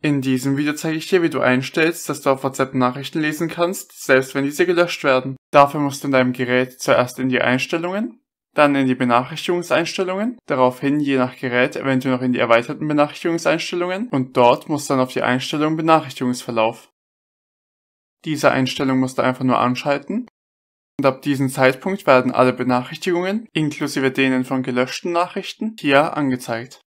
In diesem Video zeige ich dir, wie du einstellst, dass du auf WhatsApp Nachrichten lesen kannst, selbst wenn diese gelöscht werden. Dafür musst du in deinem Gerät zuerst in die Einstellungen, dann in die Benachrichtigungseinstellungen, daraufhin je nach Gerät eventuell noch in die erweiterten Benachrichtigungseinstellungen und dort musst du dann auf die Einstellung Benachrichtigungsverlauf. Diese Einstellung musst du einfach nur anschalten und ab diesem Zeitpunkt werden alle Benachrichtigungen, inklusive denen von gelöschten Nachrichten, hier angezeigt.